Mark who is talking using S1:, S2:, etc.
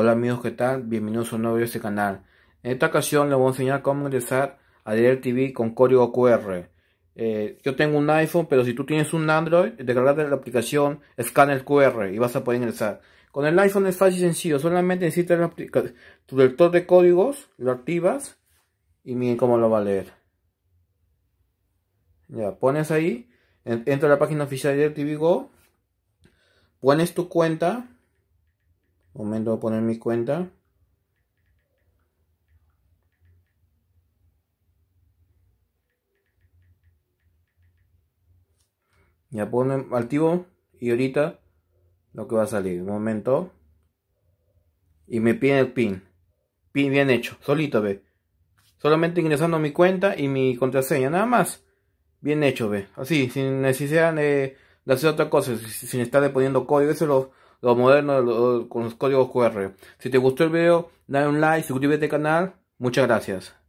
S1: Hola amigos, ¿qué tal? Bienvenidos a un nuevo video de este canal. En esta ocasión les voy a enseñar cómo ingresar a DirecTV con código QR. Eh, yo tengo un iPhone, pero si tú tienes un Android, descargarte la aplicación, Scan el QR y vas a poder ingresar. Con el iPhone es fácil y sencillo, solamente necesitas tu lector de códigos, lo activas y miren cómo lo va a leer. Ya, pones ahí, entra a la página oficial de DirecTV Go, pones tu cuenta, Momento a poner mi cuenta. Ya pongo activo y ahorita lo que va a salir. Un Momento. Y me pide el pin. Pin bien hecho. Solito, ve. Solamente ingresando mi cuenta y mi contraseña. Nada más. Bien hecho, ve. Así, sin necesidad de, hacer otra cosa. Sin estar poniendo código. Eso lo los modernos con los códigos QR. Si te gustó el video, dale un like, suscríbete al canal. Muchas gracias.